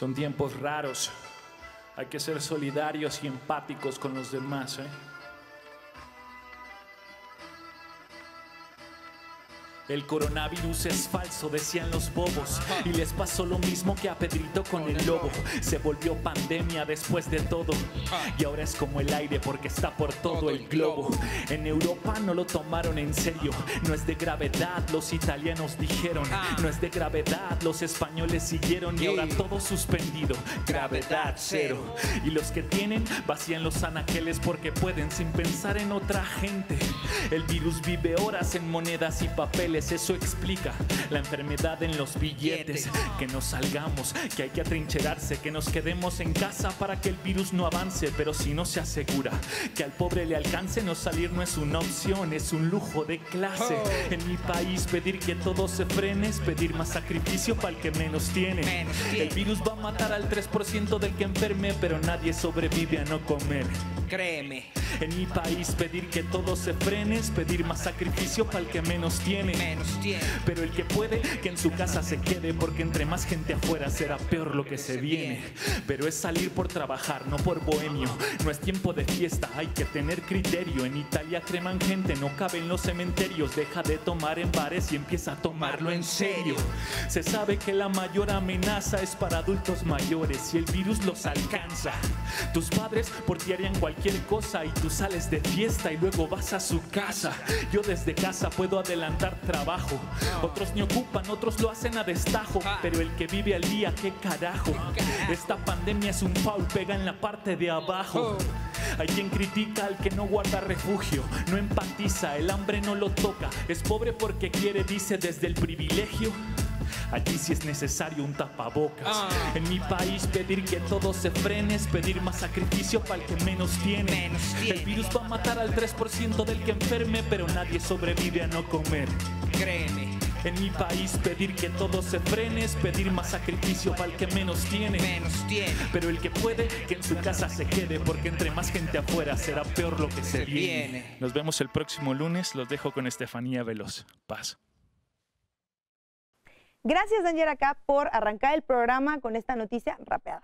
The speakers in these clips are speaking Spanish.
Son tiempos raros. Hay que ser solidarios y empáticos con los demás. ¿eh? El coronavirus es falso, decían los bobos. Y les pasó lo mismo que a Pedrito con el lobo. Se volvió pandemia después de todo. Y ahora es como el aire porque está por todo el globo. En Europa no lo tomaron en serio. No es de gravedad, los italianos dijeron. No es de gravedad, los españoles siguieron. Y ahora todo suspendido. Gravedad cero. Y los que tienen vacían los anaqueles porque pueden sin pensar en otra gente. El virus vive horas en monedas y papeles eso explica la enfermedad en los billetes. Que no salgamos, que hay que atrincherarse, que nos quedemos en casa para que el virus no avance. Pero si no se asegura que al pobre le alcance, no salir no es una opción, es un lujo de clase. Oh. En mi país pedir que todo se frene es pedir más sacrificio para el que menos tiene. El virus va a matar al 3% del que enferme, pero nadie sobrevive a no comer. Créeme. En mi país pedir que todo se frene es pedir más sacrificio para el que menos tiene. Pero el que puede, que en su casa se quede, porque entre más gente afuera será peor lo que se viene. Pero es salir por trabajar, no por bohemio. No es tiempo de fiesta, hay que tener criterio. En Italia creman gente, no cabe en los cementerios. Deja de tomar en bares y empieza a tomarlo en serio. Se sabe que la mayor amenaza es para adultos mayores y el virus los alcanza. Tus padres por ti harían cualquier cosa y tú sales de fiesta y luego vas a su casa. Yo desde casa puedo adelantarte otros ni ocupan, otros lo hacen a destajo. Ah. Pero el que vive al día, qué carajo. Esta pandemia es un pau, pega en la parte de abajo. Hay oh. quien critica al que no guarda refugio, no empatiza, el hambre no lo toca, es pobre porque quiere, dice desde el privilegio. Aquí si es necesario un tapabocas. Ah. En mi país pedir que todo se frene pedir más sacrificio para el que menos tiene. El virus va a matar al 3% del que enferme, pero nadie sobrevive a no comer. Créeme. En mi país pedir que todo se frene pedir más sacrificio para el que menos tiene. menos tiene. Pero el que puede, que en su casa se quede, porque entre más gente afuera será peor lo que se, viene. Nos vemos el próximo lunes, los dejo con Estefanía Veloz. Paz. Gracias, Daniel, acá por arrancar el programa con esta noticia rapeada.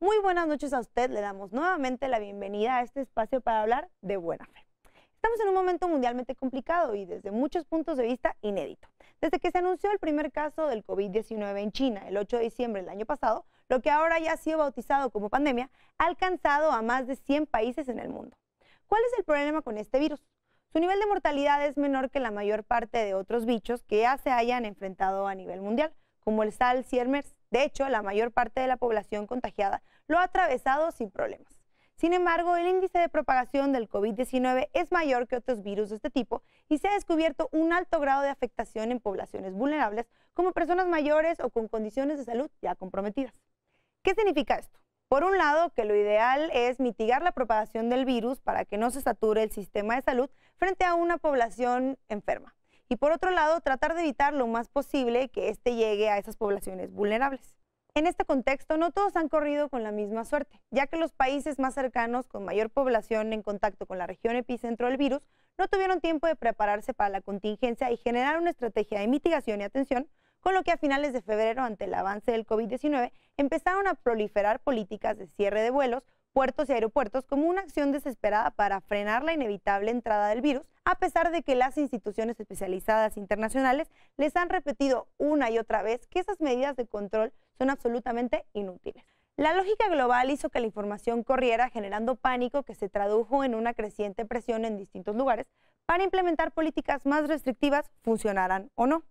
Muy buenas noches a usted. Le damos nuevamente la bienvenida a este espacio para hablar de buena fe. Estamos en un momento mundialmente complicado y desde muchos puntos de vista inédito. Desde que se anunció el primer caso del COVID-19 en China el 8 de diciembre del año pasado, lo que ahora ya ha sido bautizado como pandemia, ha alcanzado a más de 100 países en el mundo. ¿Cuál es el problema con este virus? Su nivel de mortalidad es menor que la mayor parte de otros bichos que ya se hayan enfrentado a nivel mundial, como el Siermers. De hecho, la mayor parte de la población contagiada lo ha atravesado sin problemas. Sin embargo, el índice de propagación del COVID-19 es mayor que otros virus de este tipo y se ha descubierto un alto grado de afectación en poblaciones vulnerables como personas mayores o con condiciones de salud ya comprometidas. ¿Qué significa esto? Por un lado, que lo ideal es mitigar la propagación del virus para que no se sature el sistema de salud, frente a una población enferma. Y por otro lado, tratar de evitar lo más posible que éste llegue a esas poblaciones vulnerables. En este contexto, no todos han corrido con la misma suerte, ya que los países más cercanos con mayor población en contacto con la región epicentro del virus no tuvieron tiempo de prepararse para la contingencia y generar una estrategia de mitigación y atención, con lo que a finales de febrero, ante el avance del COVID-19, empezaron a proliferar políticas de cierre de vuelos puertos y aeropuertos como una acción desesperada para frenar la inevitable entrada del virus, a pesar de que las instituciones especializadas internacionales les han repetido una y otra vez que esas medidas de control son absolutamente inútiles. La lógica global hizo que la información corriera generando pánico que se tradujo en una creciente presión en distintos lugares para implementar políticas más restrictivas, funcionaran o no.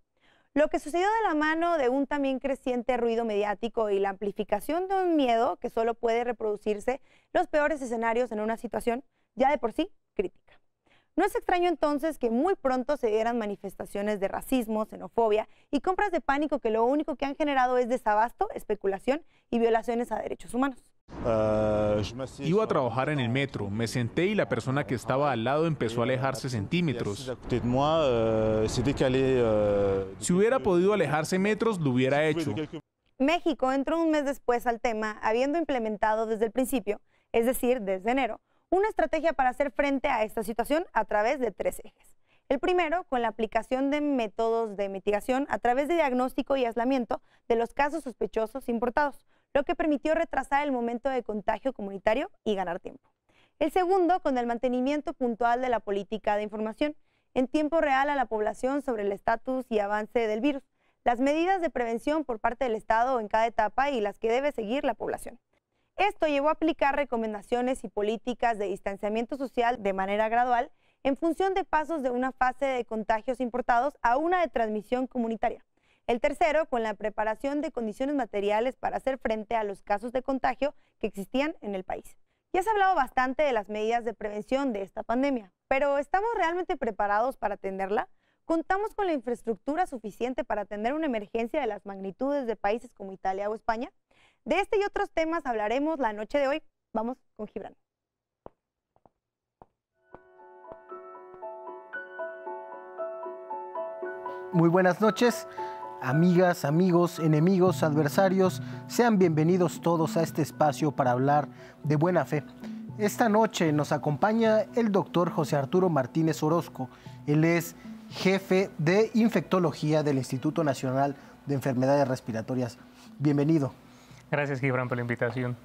Lo que sucedió de la mano de un también creciente ruido mediático y la amplificación de un miedo que solo puede reproducirse los peores escenarios en una situación ya de por sí crítica. No es extraño entonces que muy pronto se dieran manifestaciones de racismo, xenofobia y compras de pánico que lo único que han generado es desabasto, especulación y violaciones a derechos humanos. Eh, Iba a trabajar en el metro, me senté y la persona que estaba al lado empezó a alejarse centímetros. Si hubiera podido alejarse metros, lo hubiera hecho. México entró un mes después al tema, habiendo implementado desde el principio, es decir, desde enero, una estrategia para hacer frente a esta situación a través de tres ejes. El primero, con la aplicación de métodos de mitigación a través de diagnóstico y aislamiento de los casos sospechosos importados lo que permitió retrasar el momento de contagio comunitario y ganar tiempo. El segundo, con el mantenimiento puntual de la política de información en tiempo real a la población sobre el estatus y avance del virus, las medidas de prevención por parte del Estado en cada etapa y las que debe seguir la población. Esto llevó a aplicar recomendaciones y políticas de distanciamiento social de manera gradual en función de pasos de una fase de contagios importados a una de transmisión comunitaria. El tercero, con la preparación de condiciones materiales para hacer frente a los casos de contagio que existían en el país. Ya se ha hablado bastante de las medidas de prevención de esta pandemia, pero ¿estamos realmente preparados para atenderla? ¿Contamos con la infraestructura suficiente para atender una emergencia de las magnitudes de países como Italia o España? De este y otros temas hablaremos la noche de hoy. Vamos con Gibran. Muy buenas noches. Amigas, amigos, enemigos, adversarios, sean bienvenidos todos a este espacio para hablar de buena fe. Esta noche nos acompaña el doctor José Arturo Martínez Orozco. Él es jefe de infectología del Instituto Nacional de Enfermedades Respiratorias. Bienvenido. Gracias, Gibran, por la invitación.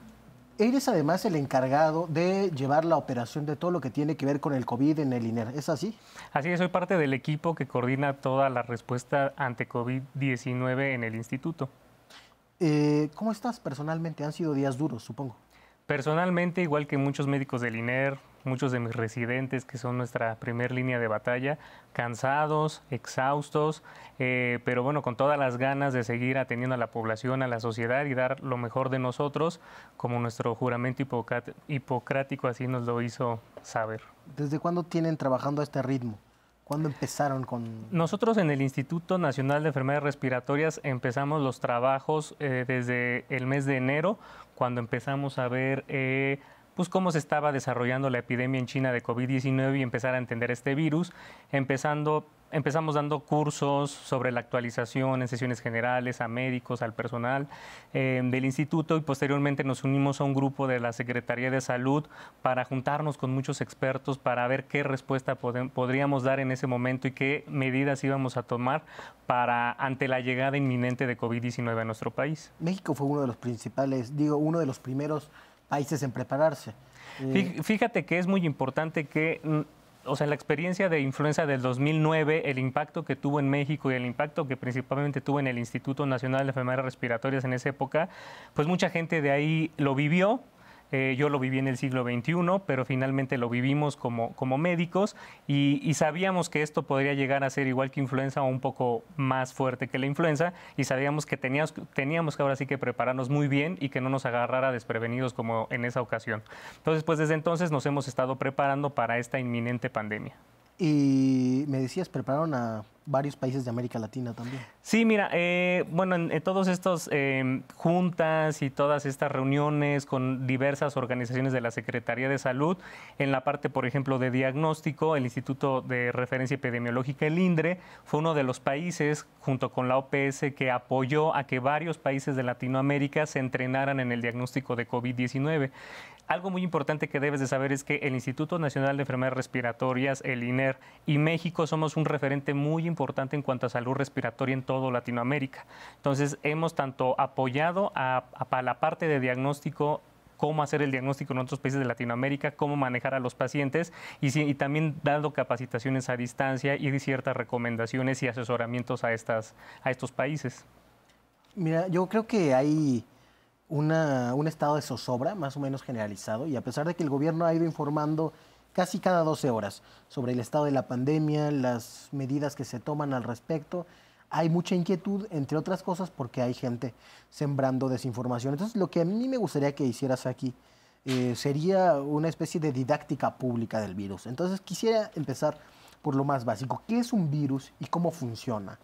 Eres además el encargado de llevar la operación de todo lo que tiene que ver con el COVID en el INER, ¿es así? Así es, soy parte del equipo que coordina toda la respuesta ante COVID-19 en el instituto. Eh, ¿Cómo estás personalmente? Han sido días duros, supongo. Personalmente, igual que muchos médicos del INER, muchos de mis residentes que son nuestra primera línea de batalla, cansados, exhaustos, eh, pero bueno, con todas las ganas de seguir atendiendo a la población, a la sociedad y dar lo mejor de nosotros, como nuestro juramento hipocrático así nos lo hizo saber. ¿Desde cuándo tienen trabajando a este ritmo? ¿Cuándo empezaron con...? Nosotros en el Instituto Nacional de Enfermedades Respiratorias empezamos los trabajos eh, desde el mes de enero, cuando empezamos a ver eh, pues cómo se estaba desarrollando la epidemia en China de COVID-19 y empezar a entender este virus, empezando empezamos dando cursos sobre la actualización en sesiones generales a médicos, al personal eh, del instituto y posteriormente nos unimos a un grupo de la Secretaría de Salud para juntarnos con muchos expertos para ver qué respuesta podríamos dar en ese momento y qué medidas íbamos a tomar para ante la llegada inminente de COVID-19 a nuestro país. México fue uno de los principales, digo, uno de los primeros países en prepararse. Fíjate que es muy importante que mm, o sea, la experiencia de influenza del 2009, el impacto que tuvo en México y el impacto que principalmente tuvo en el Instituto Nacional de Enfermedades Respiratorias en esa época, pues mucha gente de ahí lo vivió, eh, yo lo viví en el siglo XXI, pero finalmente lo vivimos como, médicos y, sabíamos que esto podría llegar a ser igual que influenza o un poco más fuerte que la influenza y sabíamos que teníamos, teníamos que ahora sí que prepararnos muy bien y que no nos agarrara desprevenidos como en esa ocasión. Entonces, pues desde entonces nos hemos estado preparando para esta inminente pandemia. Y me decías, prepararon a varios países de América Latina también. Sí, mira, eh, bueno, en, todas estas em, juntas y todas estas reuniones con diversas organizaciones de la Secretaría de Salud, en la parte, por ejemplo, de diagnóstico, el Instituto de Referencia Epidemiológica, el INDRE, fue uno de los países, junto con la OPS, que apoyó a que varios países de Latinoamérica se entrenaran en el diagnóstico de COVID-19. Algo muy importante que debes de saber es que el Instituto Nacional de Enfermedades Respiratorias, el INER y México somos un referente muy importante en cuanto a salud respiratoria en todo Latinoamérica. Entonces hemos tanto apoyado a, la parte de diagnóstico cómo hacer el diagnóstico en otros países de Latinoamérica, cómo manejar a los pacientes y, también dando capacitaciones a distancia y ciertas recomendaciones y asesoramientos a, a estos países. Mira, yo creo que hay un estado de zozobra más o menos generalizado y a pesar de que el gobierno ha ido informando casi cada 12 horas sobre el estado de la pandemia, las medidas que se toman al respecto, hay mucha inquietud, entre otras cosas, porque hay gente sembrando desinformación. Entonces, lo que a mí me gustaría que hicieras aquí eh, sería una especie de didáctica pública del virus. Entonces, quisiera empezar por lo más básico. ¿Qué es un virus y cómo funciona?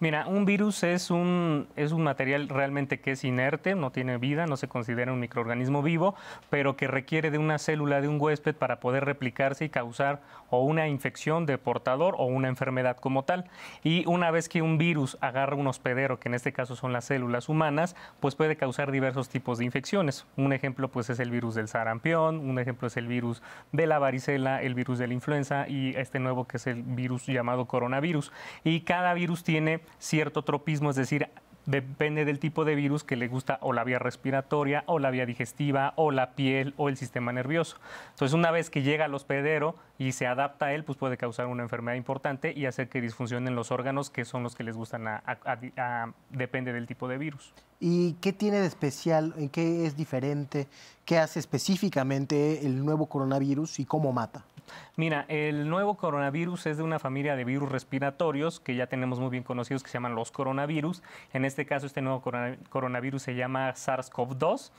Mira, un virus es un, es un material realmente que es inerte, no tiene vida, no se considera un microorganismo vivo, pero que requiere de una célula de un huésped para poder replicarse y causar o una infección de portador o una enfermedad como tal. Y una vez que un virus agarra un hospedero, que en este caso son las células humanas, pues puede causar diversos tipos de infecciones. Un ejemplo pues es el virus del sarampión, un ejemplo es el virus de la varicela, el virus de la influenza y este nuevo que es el virus llamado coronavirus. Y cada virus tiene cierto tropismo, es decir, depende del tipo de virus que le gusta o la vía respiratoria o la vía digestiva o la piel o el sistema nervioso. Entonces, una vez que llega al hospedero y se adapta a él, pues puede causar una enfermedad importante y hacer que disfuncionen los órganos que son los que les gustan depende del tipo de virus. ¿Y qué tiene de especial? ¿En qué es diferente? ¿Qué hace específicamente el nuevo coronavirus y cómo mata? Mira, el nuevo coronavirus es de una familia de virus respiratorios que ya tenemos muy bien conocidos que se llaman los coronavirus. En este caso, este nuevo coronavirus se llama SARS-CoV-2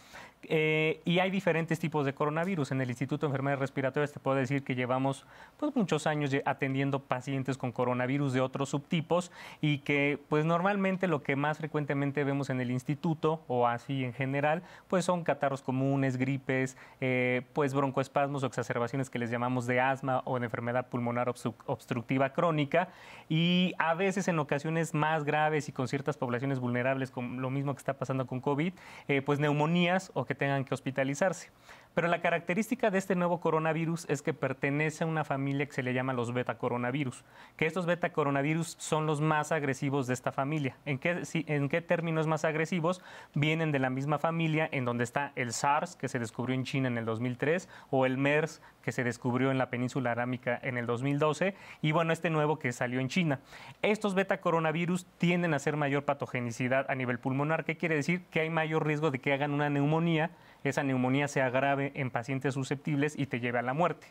eh, y hay diferentes tipos de coronavirus. En el Instituto de Enfermedades Respiratorias te puedo decir que llevamos pues, muchos años atendiendo pacientes con coronavirus de otros subtipos y que pues normalmente lo que más frecuentemente vemos en el instituto o así en general pues son catarros comunes, gripes, eh, pues broncoespasmos o exacerbaciones que les llamamos de asma o de enfermedad pulmonar obstructiva crónica y a veces en ocasiones más graves y con ciertas poblaciones vulnerables, como lo mismo que está pasando con COVID, eh, pues neumonías o que tengan que hospitalizarse. Pero la característica de este nuevo coronavirus es que pertenece a una familia que se le llama los beta coronavirus, que estos beta coronavirus son los más agresivos de esta familia. ¿En qué, ¿En qué términos más agresivos? Vienen de la misma familia en donde está el SARS, que se descubrió en China en el 2003, o el MERS, que se descubrió en la península arámica en el 2012, y bueno, este nuevo que salió en China. Estos beta coronavirus tienden a ser mayor patogenicidad a nivel pulmonar. ¿Qué quiere decir? Que hay mayor riesgo de que hagan una neumonía esa neumonía se agrave en pacientes susceptibles y te lleve a la muerte.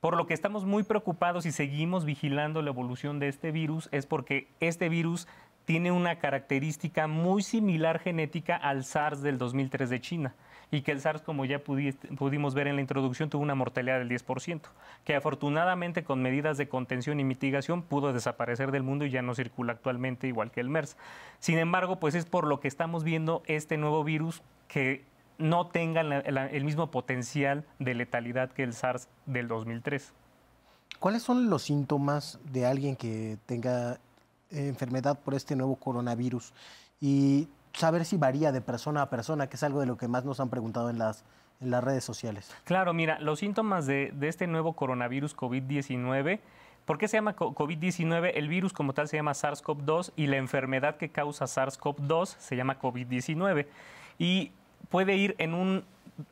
Por lo que estamos muy preocupados y seguimos vigilando la evolución de este virus es porque este virus tiene una característica muy similar genética al SARS del 2003 de China y que el SARS, como ya pudimos ver en la introducción, tuvo una mortalidad del 10%, que afortunadamente con medidas de contención y mitigación pudo desaparecer del mundo y ya no circula actualmente igual que el MERS. Sin embargo, pues es por lo que estamos viendo este nuevo virus que no tengan el mismo potencial de letalidad que el SARS del 2003. ¿Cuáles son los síntomas de alguien que tenga eh, enfermedad por este nuevo coronavirus? Y saber si varía de persona a persona, que es algo de lo que más nos han preguntado en las, en las redes sociales. Claro, mira, los síntomas de, de este nuevo coronavirus COVID-19 ¿Por qué se llama COVID-19? El virus como tal se llama SARS-CoV-2 y la enfermedad que causa SARS-CoV-2 se llama COVID-19. Y puede ir en un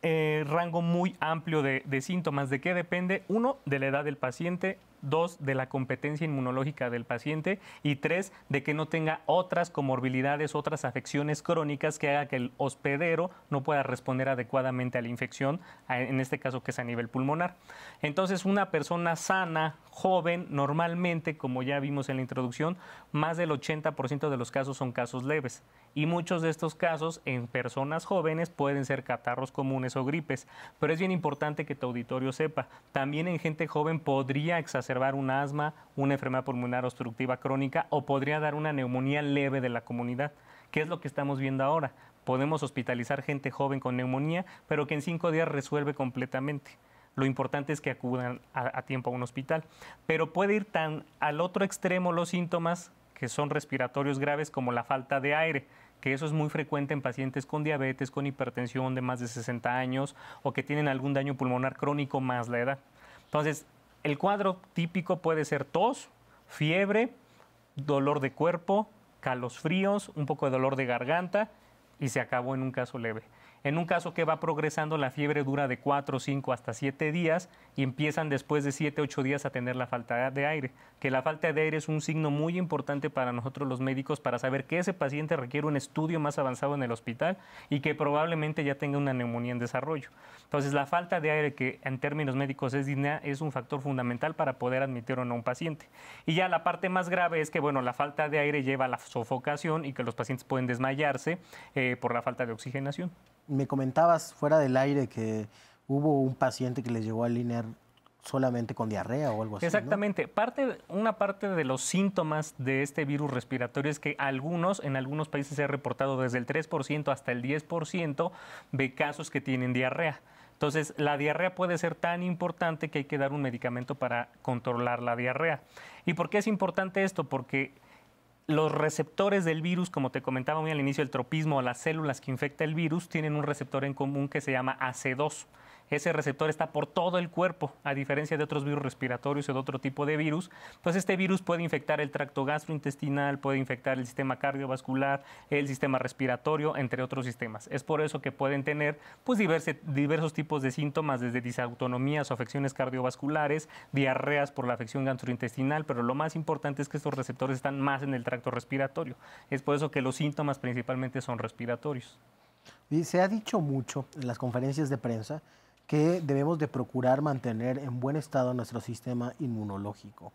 eh, rango muy amplio de, de, síntomas. ¿De qué depende? Uno, de la edad del paciente, dos, de la competencia inmunológica del paciente y tres, de que no tenga otras comorbilidades, otras afecciones crónicas que haga que el hospedero no pueda responder adecuadamente a la infección, en este caso que es a nivel pulmonar. Entonces, una persona sana, joven, normalmente, como ya vimos en la introducción, más del 80% de los casos son casos leves y muchos de estos casos en personas jóvenes pueden ser catarros comunes o gripes, pero es bien importante que tu auditorio sepa, también en gente joven podría exacerbar un asma, una enfermedad pulmonar obstructiva crónica o podría dar una neumonía leve de la comunidad. ¿Qué es lo que estamos viendo ahora? Podemos hospitalizar gente joven con neumonía, pero que en cinco días resuelve completamente. Lo importante es que acudan a, tiempo a un hospital. Pero puede ir tan al otro extremo los síntomas que son respiratorios graves como la falta de aire que eso es muy frecuente en pacientes con diabetes, con hipertensión de más de 60 años o que tienen algún daño pulmonar crónico más la edad. Entonces, el cuadro típico puede ser tos, fiebre, dolor de cuerpo, calos fríos, un poco de dolor de garganta y se acabó en un caso leve. En un caso que va progresando, la fiebre dura de 4, 5 hasta 7 días y empiezan después de 7, 8 días a tener la falta de aire. Que la falta de aire es un signo muy importante para nosotros los médicos para saber que ese paciente requiere un estudio más avanzado en el hospital y que probablemente ya tenga una neumonía en desarrollo. Entonces, la falta de aire, que en términos médicos es digna, es un factor fundamental para poder admitir o no un paciente. Y ya la parte más grave es que, bueno, la falta de aire lleva a la sofocación y que los pacientes pueden desmayarse eh, por la falta de oxigenación me comentabas fuera del aire que hubo un paciente que les llegó al INER solamente con diarrea o algo así. Exactamente. Parte, una parte de los síntomas de este virus respiratorio es que algunos, en algunos países se ha reportado desde el 3% hasta el 10% de casos que tienen diarrea. Entonces, la diarrea puede ser tan importante que hay que dar un medicamento para controlar la diarrea. ¿Y por qué es importante esto? Porque los receptores del virus, como te comentaba muy al inicio, el tropismo, las células que infecta el virus, tienen un receptor en común que se llama AC2. Ese receptor está por todo el cuerpo, a diferencia de otros virus respiratorios o de otro tipo de virus. Entonces pues este virus puede infectar el tracto gastrointestinal, puede infectar el sistema cardiovascular, el sistema respiratorio, entre otros sistemas. Es por eso que pueden tener pues, diversos tipos de síntomas, desde disautonomías o afecciones cardiovasculares, diarreas por la afección gastrointestinal, pero lo más importante es que estos receptores están más en el tracto respiratorio. Es por eso que los síntomas principalmente son respiratorios. Y se ha dicho mucho en las conferencias de prensa que debemos de procurar mantener en buen estado nuestro sistema inmunológico.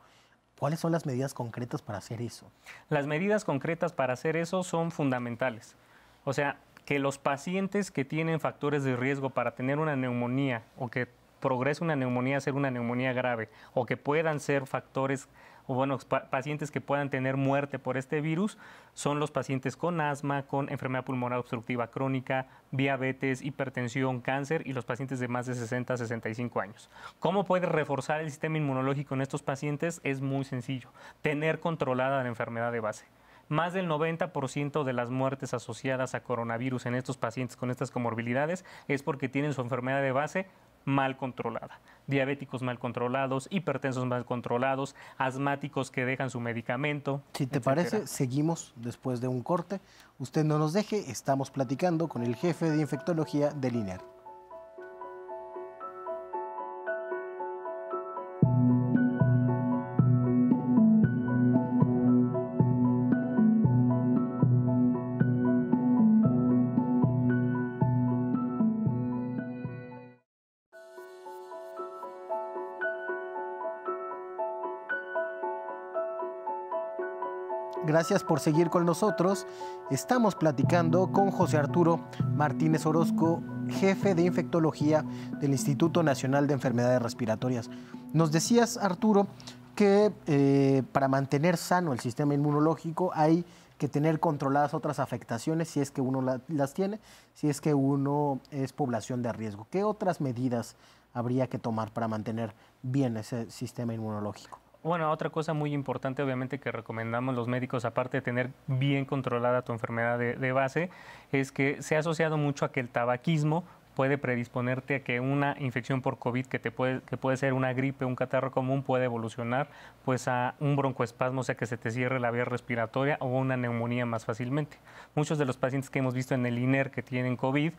¿Cuáles son las medidas concretas para hacer eso? Las medidas concretas para hacer eso son fundamentales. O sea, que los pacientes que tienen factores de riesgo para tener una neumonía o que progrese una neumonía a ser una neumonía grave o que puedan ser factores o bueno, pacientes que puedan tener muerte por este virus son los pacientes con asma, con enfermedad pulmonar obstructiva crónica, diabetes, hipertensión, cáncer y los pacientes de más de 60 a 65 años. ¿Cómo puede reforzar el sistema inmunológico en estos pacientes? Es muy sencillo, tener controlada la enfermedad de base más del 90% de las muertes asociadas a coronavirus en estos pacientes con estas comorbilidades es porque tienen su enfermedad de base mal controlada. Diabéticos mal controlados, hipertensos mal controlados, asmáticos que dejan su medicamento. Si te parece, seguimos después de un corte. Usted no nos deje, estamos platicando con el jefe de infectología del INER. Gracias por seguir con nosotros. Estamos platicando con José Arturo Martínez Orozco, jefe de infectología del Instituto Nacional de Enfermedades Respiratorias. Nos decías, Arturo, que eh, para mantener sano el sistema inmunológico hay que tener controladas otras afectaciones si es que uno las tiene, si es que uno es población de riesgo. ¿Qué otras medidas habría que tomar para mantener bien ese sistema inmunológico? Bueno, otra cosa muy importante, obviamente, que recomendamos los médicos, aparte de tener bien controlada tu enfermedad de, base, es que se ha asociado mucho a que el tabaquismo puede predisponerte a que una infección por COVID, que, te puede, que puede ser una gripe, un catarro común, puede evolucionar pues a un broncoespasmo, o sea que se te cierre la vía respiratoria o una neumonía más fácilmente. Muchos de los pacientes que hemos visto en el INER que tienen COVID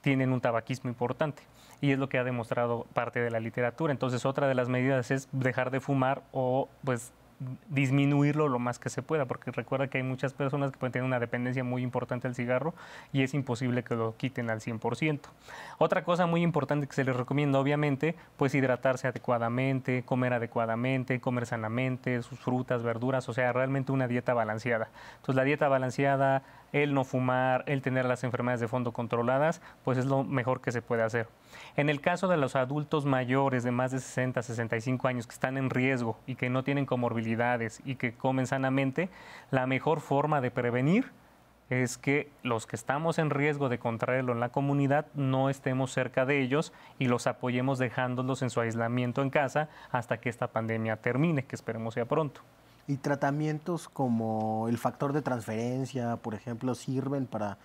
tienen un tabaquismo importante y es lo que ha demostrado parte de la literatura. Entonces, otra de las medidas es dejar de fumar o pues disminuirlo lo más que se pueda, porque recuerda que hay muchas personas que pueden tener una dependencia muy importante al cigarro y es imposible que lo quiten al 100%. Otra cosa muy importante que se les recomienda, obviamente, pues hidratarse adecuadamente, comer adecuadamente, comer sanamente, sus frutas, verduras, o sea, realmente una dieta balanceada. Entonces, la dieta balanceada, el no fumar, el tener las enfermedades de fondo controladas, pues es lo mejor que se puede hacer. En el caso de los adultos mayores de más de 60, 65 años que están en riesgo y que no tienen comorbilidades y que comen sanamente, la mejor forma de prevenir es que los que estamos en riesgo de contraerlo en la comunidad no estemos cerca de ellos y los apoyemos dejándolos en su aislamiento en casa hasta que esta pandemia termine, que esperemos sea pronto y tratamientos como el factor de transferencia, por ejemplo, sirven para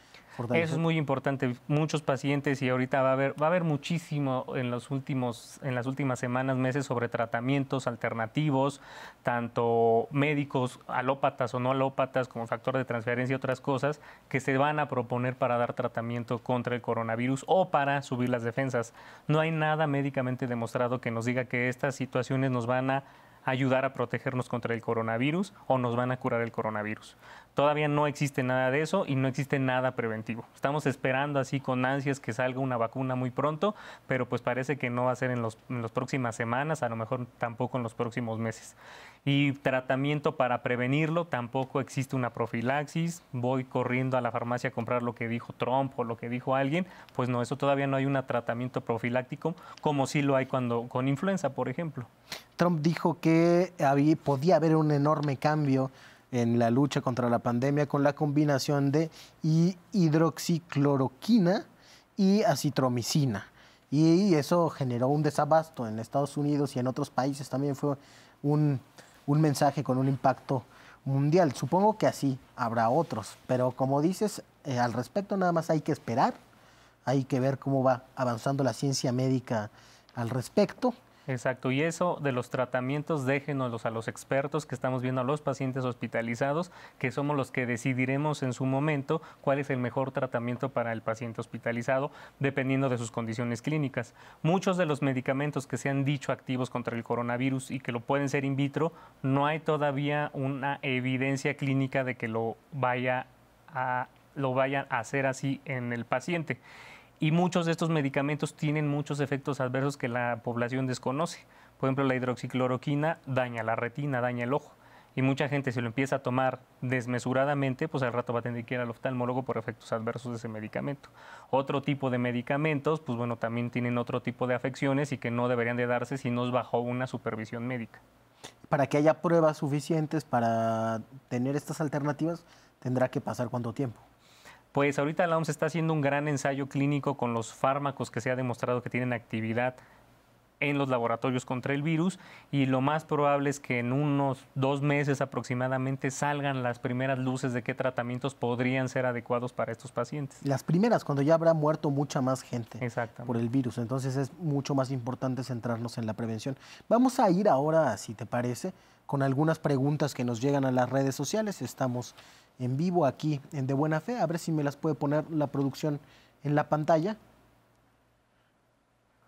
Eso es muy importante. Muchos pacientes y ahorita va a haber va a haber muchísimo en los últimos en las últimas semanas, meses sobre tratamientos alternativos, tanto médicos alópatas o no alópatas como factor de transferencia y otras cosas que se van a proponer para dar tratamiento contra el coronavirus o para subir las defensas. No hay nada médicamente demostrado que nos diga que estas situaciones nos van a ayudar a protegernos contra el coronavirus o nos van a curar el coronavirus. Todavía no existe nada de eso y no existe nada preventivo. Estamos esperando así con ansias que salga una vacuna muy pronto, pero pues parece que no va a ser en, las próximas semanas, a lo mejor tampoco en los próximos meses. Y tratamiento para prevenirlo, tampoco existe una profilaxis, voy corriendo a la farmacia a comprar lo que dijo Trump o lo que dijo alguien, pues no, eso todavía no hay un tratamiento profiláctico como sí lo hay cuando con influenza, por ejemplo. Trump dijo que podía haber un enorme cambio en la lucha contra la pandemia con la combinación de hidroxicloroquina y acitromicina. Y eso generó un desabasto en Estados Unidos y en otros países. También fue un, mensaje con un impacto mundial. Supongo que así habrá otros, pero como dices, eh, al respecto nada más hay que esperar, hay que ver cómo va avanzando la ciencia médica al respecto Exacto, y eso de los tratamientos déjenos a los expertos que estamos viendo a los pacientes hospitalizados, que somos los que decidiremos en su momento cuál es el mejor tratamiento para el paciente hospitalizado, dependiendo de sus condiciones clínicas. Muchos de los medicamentos que se han dicho activos contra el coronavirus y que lo pueden ser in vitro, no hay todavía una evidencia clínica de que lo vaya a, lo vayan a hacer así en el paciente. Y muchos de estos medicamentos tienen muchos efectos adversos que la población desconoce. Por ejemplo, la hidroxicloroquina daña la retina, daña el ojo. Y mucha gente si lo empieza a tomar desmesuradamente, pues al rato va a tener que ir al oftalmólogo por efectos adversos de ese medicamento. Otro tipo de medicamentos, pues bueno, también tienen otro tipo de afecciones y que no deberían de darse si no es bajo una supervisión médica. Para que haya pruebas suficientes para tener estas alternativas, tendrá que pasar cuánto tiempo. Pues ahorita la OMS está haciendo un gran ensayo clínico con los fármacos que se ha demostrado que tienen actividad en los laboratorios contra el virus y lo más probable es que en unos dos meses aproximadamente salgan las primeras luces de qué tratamientos podrían ser adecuados para estos pacientes. Las primeras, cuando ya habrá muerto mucha más gente por el virus. Entonces es mucho más importante centrarnos en la prevención. Vamos a ir ahora, si te parece, con algunas preguntas que nos llegan a las redes sociales. Estamos en vivo aquí en De Buena Fe. A ver si me las puede poner la producción en la pantalla.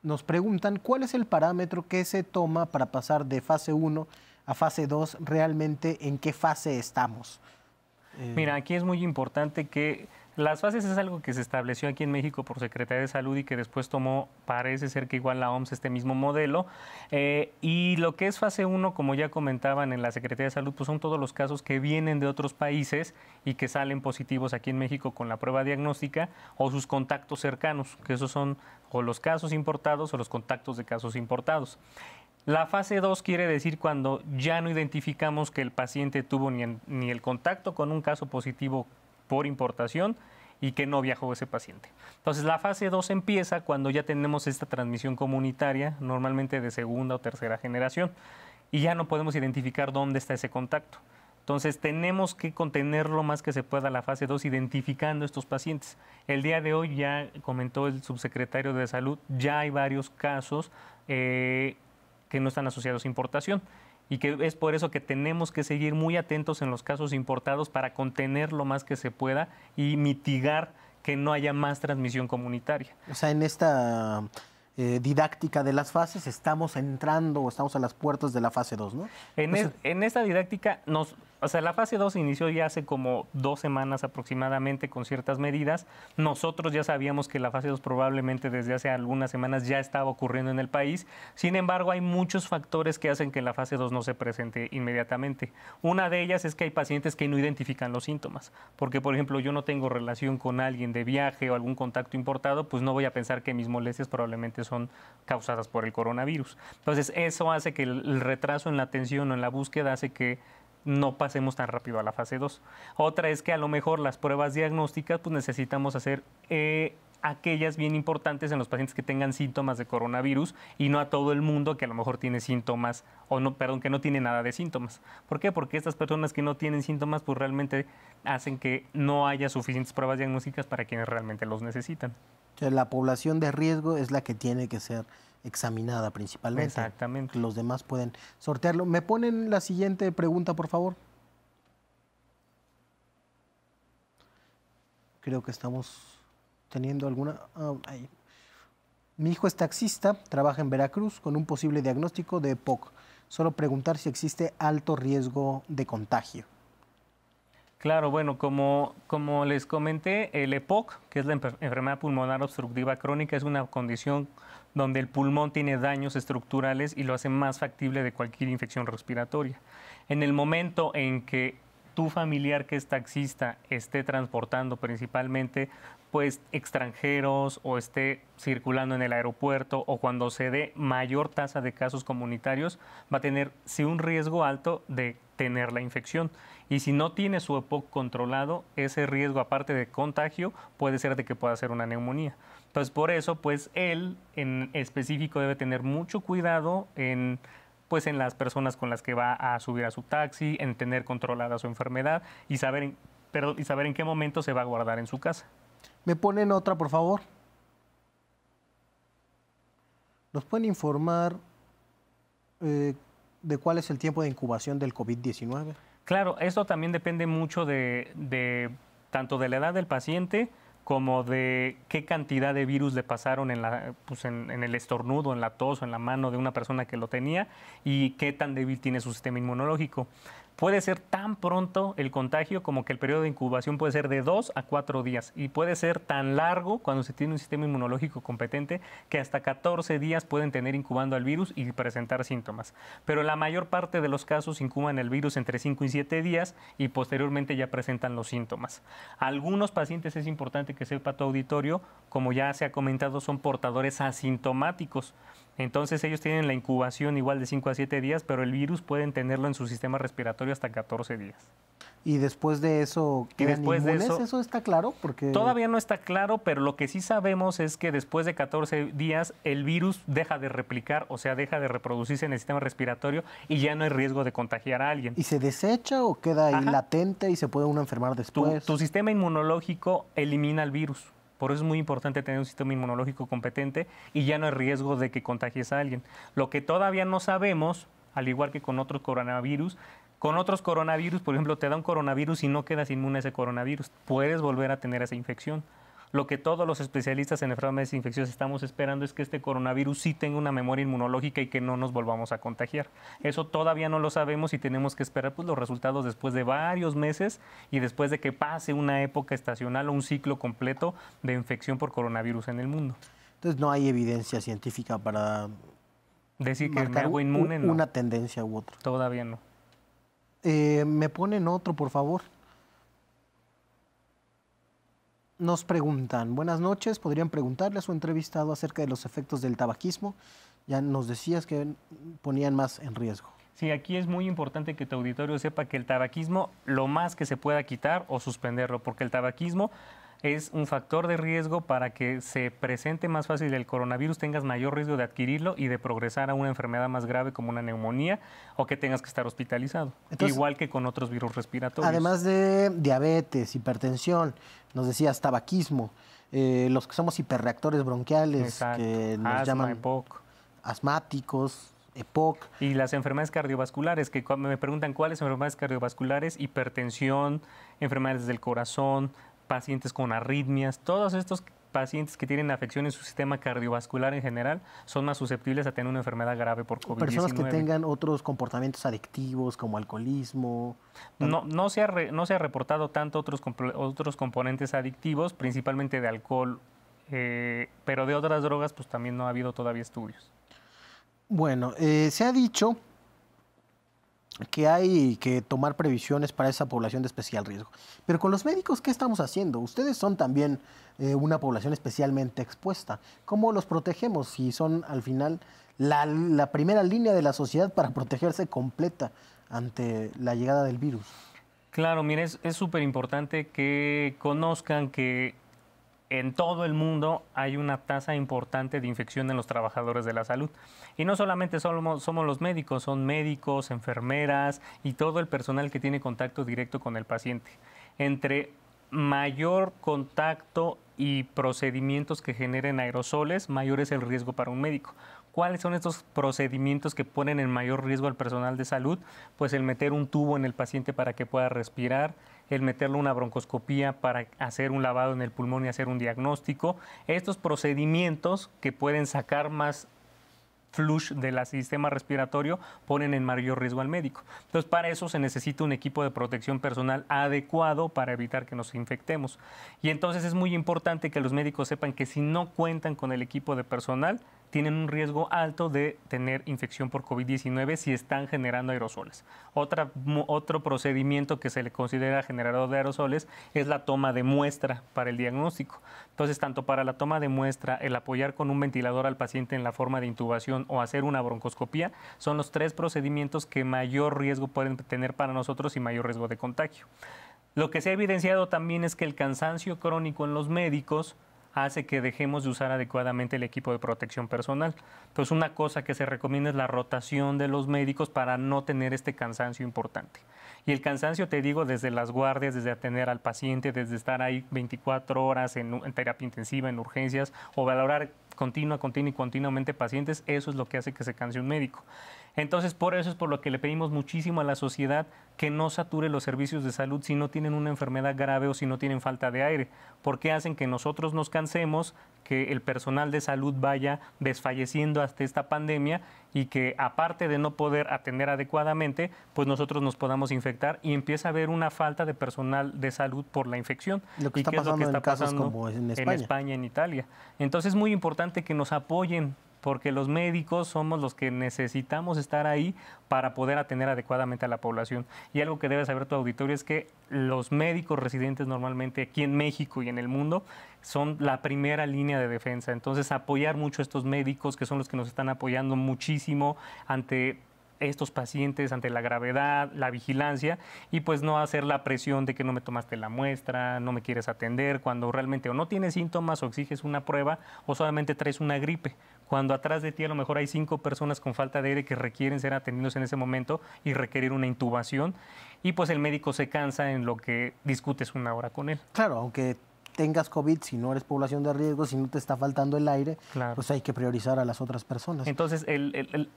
Nos preguntan cuál es el parámetro que se toma para pasar de fase 1 a fase 2, realmente en qué fase estamos. Eh, Mira, aquí es muy importante que las fases es algo que se estableció aquí en México por Secretaría de Salud y que después tomó, parece ser que igual la OMS, este mismo modelo. Eh, y lo que es fase 1, como ya comentaban en la Secretaría de Salud, pues son todos los casos que vienen de otros países y que salen positivos aquí en México con la prueba diagnóstica o sus contactos cercanos, que esos son o los casos importados o los contactos de casos importados. La fase 2 quiere decir cuando ya no identificamos que el paciente tuvo ni, ni, el contacto con un caso positivo por importación y que no viajó ese paciente. Entonces la fase 2 empieza cuando ya tenemos esta transmisión comunitaria, normalmente de segunda o tercera generación, y ya no podemos identificar dónde está ese contacto. Entonces tenemos que contener lo más que se pueda la fase 2 identificando estos pacientes. El día de hoy ya comentó el subsecretario de Salud, ya hay varios casos eh, que no están asociados a importación y que es por eso que tenemos que seguir muy atentos en los casos importados para contener lo más que se pueda y mitigar que no haya más transmisión comunitaria. O sea, en esta eh, didáctica de las fases estamos entrando o estamos a las puertas de la fase 2, ¿no? En, en esta didáctica nos o sea, la fase 2 inició ya hace como dos semanas aproximadamente con ciertas medidas. Nosotros ya sabíamos que la fase 2 probablemente desde hace algunas semanas ya estaba ocurriendo en el país. Sin embargo, hay muchos factores que hacen que la fase 2 no se presente inmediatamente. Una de ellas es que hay pacientes que no identifican los síntomas. Porque, por ejemplo, yo no tengo relación con alguien de viaje o algún contacto importado, pues no voy a pensar que mis molestias probablemente son causadas por el coronavirus. Entonces, eso hace que el retraso en la atención o en la búsqueda hace que no pasemos tan rápido a la fase 2. Otra es que a lo mejor las pruebas diagnósticas pues necesitamos hacer eh, aquellas bien importantes en los pacientes que tengan síntomas de coronavirus y no a todo el mundo que a lo mejor tiene síntomas o no, perdón, que no tiene nada de síntomas. ¿Por qué? Porque estas personas que no tienen síntomas pues realmente hacen que no haya suficientes pruebas diagnósticas para quienes realmente los necesitan la población de riesgo es la que tiene que ser examinada principalmente. Exactamente. Los demás pueden sortearlo. ¿Me ponen la siguiente pregunta, por favor? Creo que estamos teniendo alguna... Ah, Mi hijo es taxista, trabaja en Veracruz con un posible diagnóstico de EPOC. Solo preguntar si existe alto riesgo de contagio. Claro, bueno, como, como les comenté, el EPOC, que es la enfermedad pulmonar obstructiva crónica, es una condición donde el pulmón tiene daños estructurales y lo hace más factible de cualquier infección respiratoria. En el momento en que tu familiar que es taxista esté transportando principalmente pues extranjeros o esté circulando en el aeropuerto o cuando se dé mayor tasa de casos comunitarios, va a tener un riesgo alto de tener la infección. Y si no tiene su EPOC controlado, ese riesgo aparte de contagio puede ser de que pueda ser una neumonía. Entonces por eso pues él en específico debe tener mucho cuidado en pues en las personas con las que va a subir a su taxi, en tener controlada su enfermedad y saber en, y saber en qué momento se va a guardar en su casa. ¿Me ponen otra, por favor? ¿Nos pueden informar eh, de cuál es el tiempo de incubación del COVID-19? Claro, esto también depende mucho de, de tanto de la edad del paciente, como de qué cantidad de virus le pasaron en, la, pues en, el estornudo, en la tos o en la mano de una persona que lo tenía y qué tan débil tiene su sistema inmunológico puede ser tan pronto el contagio como que el periodo de incubación puede ser de dos a cuatro días y puede ser tan largo cuando se tiene un sistema inmunológico competente que hasta 14 días pueden tener incubando al virus y presentar síntomas. Pero la mayor parte de los casos incuban el virus entre 5 y 7 días y posteriormente ya presentan los síntomas. Algunos pacientes es importante que sepa pato auditorio, como ya se ha comentado, son portadores asintomáticos entonces ellos tienen la incubación igual de 5 a 7 días, pero el virus pueden tenerlo en su sistema respiratorio hasta 14 días. Y después de eso, ¿quedan después De eso, eso, está claro? Todavía no está claro, pero lo que sí sabemos es que después de 14 días el virus deja de replicar, o sea, deja de reproducirse en el sistema respiratorio y ya no hay riesgo de contagiar a alguien. ¿Y se desecha o queda ahí latente y se puede uno enfermar después? tu sistema inmunológico elimina el virus. Por eso es muy importante tener un sistema inmunológico competente y ya no hay riesgo de que contagies a alguien. Lo que todavía no sabemos, al igual que con otros coronavirus, con otros coronavirus, por ejemplo, te da un coronavirus y no quedas inmune a ese coronavirus. Puedes volver a tener esa infección. Lo que todos los especialistas en enfermedades infecciosas estamos esperando es que este coronavirus sí tenga una memoria inmunológica y que no nos volvamos a contagiar. Eso todavía no lo sabemos y tenemos que esperar pues, los resultados después de varios meses y después de que pase una época estacional o un ciclo completo de infección por coronavirus en el mundo. Entonces no hay evidencia científica para decir que el hago inmune. no. Una tendencia u otra. Todavía no. Eh, me ponen otro, por favor. Nos preguntan, buenas noches, podrían preguntarle a su entrevistado acerca de los efectos del tabaquismo. Ya nos decías que ponían más en riesgo. Sí, aquí es muy importante que tu auditorio sepa que el tabaquismo lo más que se pueda quitar o suspenderlo, porque el tabaquismo es un factor de riesgo para que se presente más fácil el coronavirus, tengas mayor riesgo de adquirirlo y de progresar a una enfermedad más grave como una neumonía o que tengas que estar hospitalizado, igual que con otros virus respiratorios. Además de diabetes, hipertensión, nos decías tabaquismo, eh, los que somos hiperreactores bronquiales, que nos llaman asmáticos, EPOC. Y las enfermedades cardiovasculares, que me preguntan cuáles enfermedades cardiovasculares, hipertensión, enfermedades del corazón, pacientes con arritmias, todos estos pacientes que tienen afección en su sistema cardiovascular en general son más susceptibles a tener una enfermedad grave por COVID-19. Personas que tengan otros comportamientos adictivos como alcoholismo. No, no, se, ha no se ha reportado tanto otros, otros componentes adictivos, principalmente de alcohol, eh, pero de otras drogas pues también no ha habido todavía estudios. Bueno, eh, se ha dicho que hay que tomar previsiones para esa población de especial riesgo. Pero con los médicos, ¿qué estamos haciendo? Ustedes son también eh, una población especialmente expuesta. ¿Cómo los protegemos si son al final la, primera línea de la sociedad para protegerse completa ante la llegada del virus? Claro, mire, es súper importante que conozcan que en todo el mundo hay una tasa importante de infección en los trabajadores de la salud. Y no solamente somos, los médicos, son médicos, enfermeras y todo el personal que tiene contacto directo con el paciente. Entre mayor contacto y procedimientos que generen aerosoles, mayor es el riesgo para un médico. ¿Cuáles son estos procedimientos que ponen en mayor riesgo al personal de salud? Pues el meter un tubo en el paciente para que pueda respirar, el meterle una broncoscopía para hacer un lavado en el pulmón y hacer un diagnóstico. Estos procedimientos que pueden sacar más flush del sistema respiratorio ponen en mayor riesgo al médico. Entonces, para eso se necesita un equipo de protección personal adecuado para evitar que nos infectemos. Y entonces es muy importante que los médicos sepan que si no cuentan con el equipo de personal, tienen un riesgo alto de tener infección por COVID-19 si están generando aerosoles. Otra, otro procedimiento que se le considera generador de aerosoles es la toma de muestra para el diagnóstico. Entonces, tanto para la toma de muestra, el apoyar con un ventilador al paciente en la forma de intubación o hacer una broncoscopía son los tres procedimientos que mayor riesgo pueden tener para nosotros y mayor riesgo de contagio. Lo que se ha evidenciado también es que el cansancio crónico en los médicos hace que dejemos de usar adecuadamente el equipo de protección personal. Entonces, una cosa que se recomienda es la rotación de los médicos para no tener este cansancio importante. Y el cansancio, te digo, desde las guardias, desde atender al paciente, desde estar ahí 24 horas en, terapia intensiva, en urgencias, o valorar continua, continua continuamente pacientes, eso es lo que hace que se canse un médico. Entonces, por eso es por lo que le pedimos muchísimo a la sociedad que no sature los servicios de salud si no tienen una enfermedad grave o si no tienen falta de aire, porque hacen que nosotros nos cansemos, que el personal de salud vaya desfalleciendo hasta esta pandemia y que aparte de no poder atender adecuadamente, pues nosotros nos podamos infectar y empieza a haber una falta de personal de salud por la infección. Lo que está, pasando, es lo que está en pasando España. en España, en Italia. Entonces es muy importante que nos apoyen porque los médicos somos los que necesitamos estar ahí para poder atender adecuadamente a la población. Y algo que debe saber tu auditorio es que los médicos residentes normalmente aquí en México y en el mundo son la primera línea de defensa. Entonces, apoyar mucho a estos médicos que son los que nos están apoyando muchísimo ante estos pacientes ante la gravedad, la vigilancia y pues no hacer la presión de que no me tomaste la muestra, no me quieres atender, cuando realmente o no tienes síntomas o exiges una prueba o solamente traes una gripe, cuando atrás de ti a lo mejor hay cinco personas con falta de aire que requieren ser atendidos en ese momento y requerir una intubación y pues el médico se cansa en lo que discutes una hora con él. Claro, aunque tengas COVID, si no eres población de riesgo, si no te está faltando el aire, pues hay que priorizar a las otras personas. Entonces,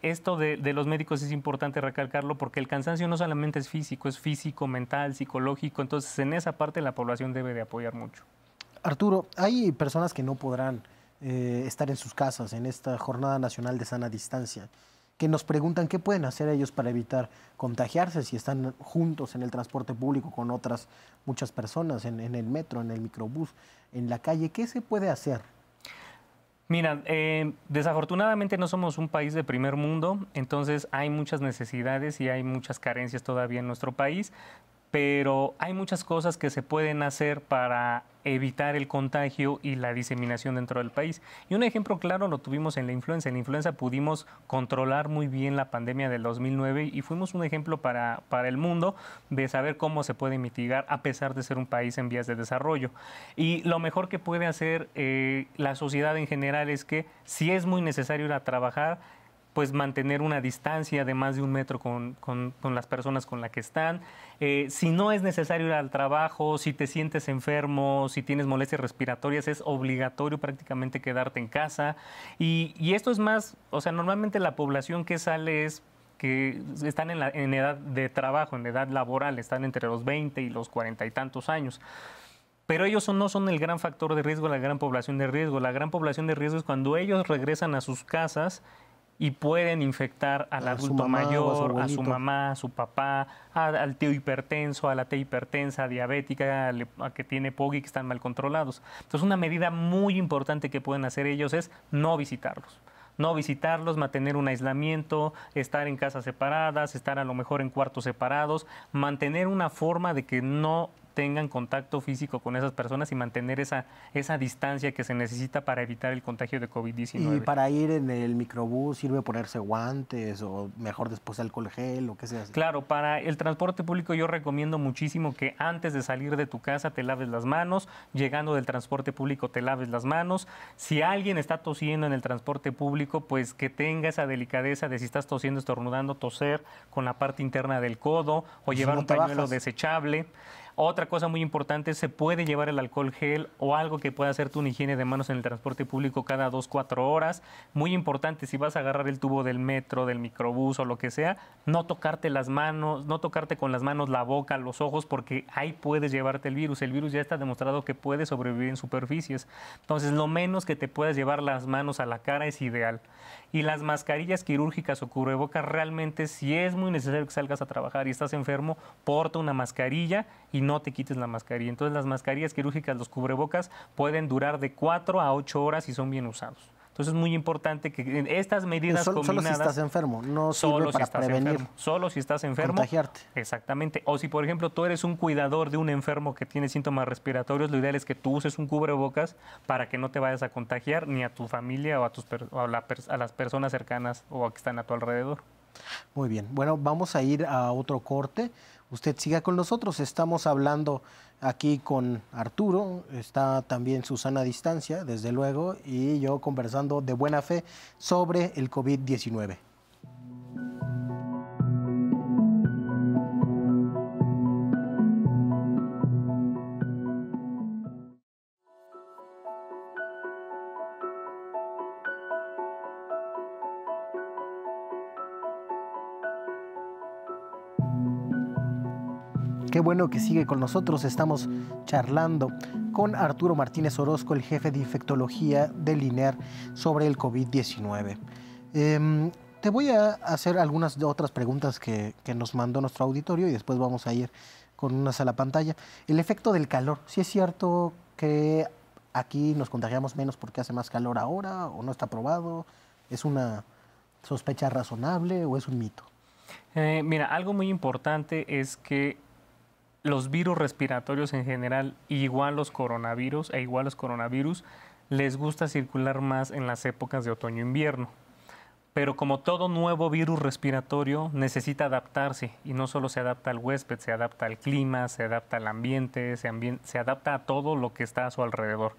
esto de, los médicos es importante recalcarlo porque el cansancio no solamente es físico, es físico, mental, psicológico, entonces en esa parte la población debe de apoyar mucho. Arturo, hay personas que no podrán eh, estar en sus casas en esta Jornada Nacional de Sana Distancia que nos preguntan qué pueden hacer ellos para evitar contagiarse si están juntos en el transporte público con otras muchas personas, en, el metro, en el microbús, en la calle. ¿Qué se puede hacer? Mira, eh, desafortunadamente no somos un país de primer mundo, entonces hay muchas necesidades y hay muchas carencias todavía en nuestro país, pero hay muchas cosas que se pueden hacer para evitar el contagio y la diseminación dentro del país. Y un ejemplo claro lo tuvimos en la influenza. En la influenza pudimos controlar muy bien la pandemia del 2009 y fuimos un ejemplo para, el mundo de saber cómo se puede mitigar a pesar de ser un país en vías de desarrollo. Y lo mejor que puede hacer eh, la sociedad en general es que si es muy necesario ir a trabajar, pues mantener una distancia de más de un metro con, con, con las personas con las que están. Eh, si no es necesario ir al trabajo, si te sientes enfermo, si tienes molestias respiratorias, es obligatorio prácticamente quedarte en casa. Y, y esto es más, o sea, normalmente la población que sale es que están en, la, en edad de trabajo, en edad laboral, están entre los 20 y los 40 y tantos años. Pero ellos no son el gran factor de riesgo, la gran población de riesgo. La gran población de riesgo es cuando ellos regresan a sus casas y pueden infectar al adulto mayor, a su, mamá, a su papá, al tío hipertenso, a la tía hipertensa, diabética, a, que tiene y que están mal controlados. Entonces, una medida muy importante que pueden hacer ellos es no visitarlos no visitarlos, mantener un aislamiento, estar en casas separadas, estar a lo mejor en cuartos separados, mantener una forma de que no tengan contacto físico con esas personas y mantener esa, esa distancia que se necesita para evitar el contagio de COVID-19. Y para ir en el microbús sirve ponerse guantes o mejor después alcohol gel o qué sea. Claro, para el transporte público yo recomiendo muchísimo que antes de salir de tu casa te laves las manos, llegando del transporte público te laves las manos. Si alguien está tosiendo en el transporte público, pues que tenga esa delicadeza de si estás tosiendo, estornudando, toser con la parte interna del codo o pues llevar un pañuelo desechable. Otra cosa muy importante, se puede llevar el alcohol gel o algo que pueda hacer una higiene de manos en el transporte público cada 2-4 horas. Muy importante, si vas a agarrar el tubo del metro, del microbús o lo que sea, no tocarte las manos, no tocarte con las manos la boca, los ojos, porque ahí puedes llevarte el virus. El virus ya está demostrado que puede sobrevivir en superficies. Entonces, lo menos que te puedas llevar las manos a la cara es ideal. Y las mascarillas quirúrgicas o cubrebocas, realmente, si es muy necesario que salgas a trabajar y estás enfermo, porta una mascarilla y no te quites la mascarilla. Entonces las mascarillas quirúrgicas, los cubrebocas, pueden durar de 4 a 8 horas si son bien usados. Entonces es muy importante que estas medidas solo, combinadas... Solo si estás enfermo, no solo para si estás prevenir. Enfermo, solo si estás enfermo. Contagiarte. Exactamente. O si, por ejemplo, tú eres un cuidador de un enfermo que tiene síntomas respiratorios, lo ideal es que tú uses un cubrebocas para que no te vayas a contagiar ni a tu familia o a, tus, a, las personas cercanas o a que están a tu alrededor. Muy bien. Bueno, vamos a ir a otro corte usted siga con nosotros. Estamos hablando aquí con Arturo, está también Susana a distancia, desde luego, y yo conversando de buena fe sobre el COVID-19. bueno que sigue con nosotros. Estamos charlando con Arturo Martínez Orozco, el jefe de infectología del INER, sobre el COVID-19. Em, te voy a hacer algunas otras preguntas que, nos mandó nuestro auditorio y después vamos a ir con unas a la pantalla. El efecto del calor. Si es cierto que aquí nos contagiamos menos porque hace más calor ahora o no está probado, es una sospecha razonable o es un mito? Eh, mira, algo muy importante es que los virus respiratorios en general, igual los coronavirus e igual los coronavirus, les gusta circular más en las épocas de otoño-invierno. Pero como todo nuevo virus respiratorio necesita adaptarse y no solo se adapta al huésped, se adapta al clima, se adapta al ambiente, se adapta a todo lo que está a su alrededor.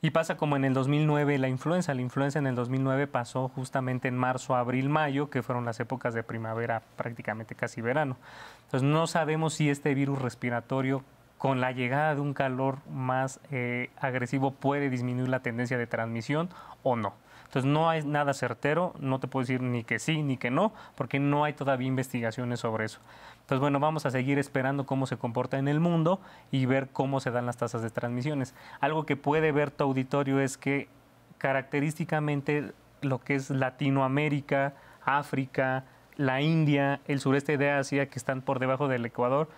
Y pasa como en el 2009 la influenza. La influenza en el 2009 pasó justamente en marzo, abril, mayo, que fueron las épocas de primavera, prácticamente casi verano. Entonces no sabemos si este virus respiratorio con la llegada de un calor más eh, agresivo puede disminuir la tendencia de transmisión o no. Entonces no hay nada certero, no te puedo decir ni que sí ni que no, porque no hay todavía investigaciones sobre eso. Entonces, pues bueno, vamos a seguir esperando cómo se comporta en el mundo y ver cómo se dan las tasas de transmisiones. Algo que puede ver tu auditorio es que característicamente lo que es Latinoamérica, África, la India, el sureste de Asia, que están por debajo del Ecuador,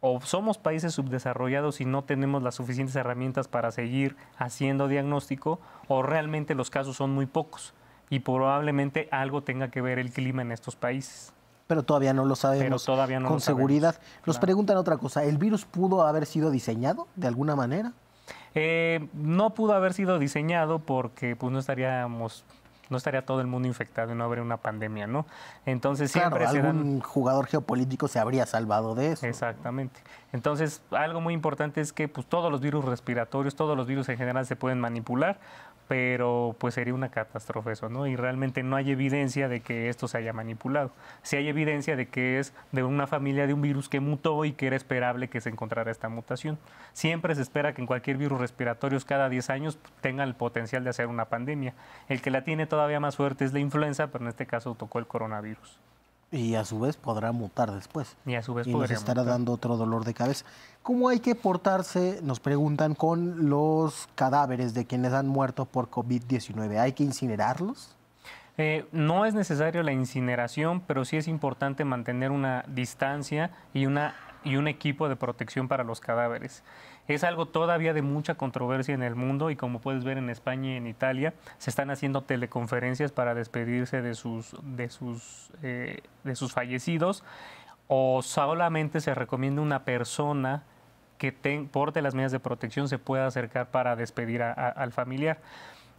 o somos países subdesarrollados y no tenemos las suficientes herramientas para seguir haciendo diagnóstico, o realmente los casos son muy pocos y probablemente algo tenga que ver el clima en estos países pero todavía no lo sabemos con seguridad. Nos preguntan otra cosa, ¿el virus pudo haber sido diseñado de alguna manera? Eh, no pudo haber sido diseñado porque pues no estaríamos no estaría todo el mundo infectado y no habría una pandemia, ¿no? Entonces siempre algún jugador geopolítico se habría salvado de eso. Exactamente. Entonces, algo muy importante es que pues, todos los virus respiratorios, todos los virus en general se pueden manipular, pero pues sería una catástrofe eso, ¿no? Y realmente no hay evidencia de que esto se haya manipulado. Sí hay evidencia de que es de una familia de un virus que mutó y que era esperable que se encontrara esta mutación. Siempre se espera que en cualquier virus respiratorio cada 10 años tenga el potencial de hacer una pandemia. El que la tiene todavía más fuerte es la influenza, pero en este caso tocó el coronavirus. Y a su vez podrá mutar después. Y a su vez nos estará dando otro dolor de cabeza. ¿Cómo hay que portarse, nos preguntan, con los cadáveres de quienes han muerto por COVID-19? ¿Hay que incinerarlos? Eh, no es necesario la incineración, pero sí es importante mantener una distancia y, una, y un equipo de protección para los cadáveres. Es algo todavía de mucha controversia en el mundo y como puedes ver en España y en Italia se están haciendo teleconferencias para despedirse de sus, de sus, eh, de sus fallecidos o solamente se recomienda una persona que porte las medidas de protección se pueda acercar para despedir al familiar.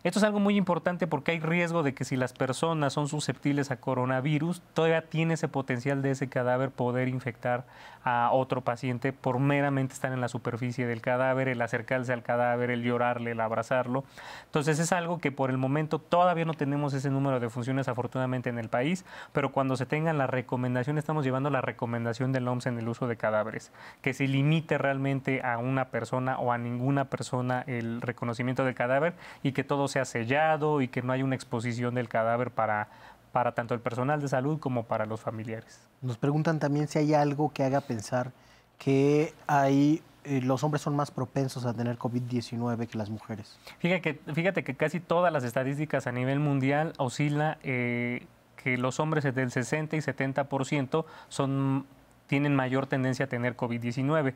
Esto es algo muy importante porque hay riesgo de que si las personas son susceptibles a coronavirus, todavía tiene ese potencial de ese cadáver poder infectar a otro paciente por meramente estar en la superficie del cadáver, el acercarse al cadáver, el llorarle, el abrazarlo. Entonces es algo que por el momento todavía no tenemos ese número de funciones afortunadamente en el país, pero cuando se tengan la recomendación, estamos llevando la recomendación del OMS en el uso de cadáveres, que se limite realmente a una persona o a ninguna persona el reconocimiento del cadáver y que todos sea sellado y que no haya una exposición del cadáver para, para tanto el personal de salud como para los familiares. Nos preguntan también si hay algo que haga pensar que hay eh, los hombres son más propensos a tener COVID-19 que las mujeres. Fíjate que, fíjate que casi todas las estadísticas a nivel mundial oscila eh, que los hombres del 60 y 70% son tienen mayor tendencia a tener COVID-19.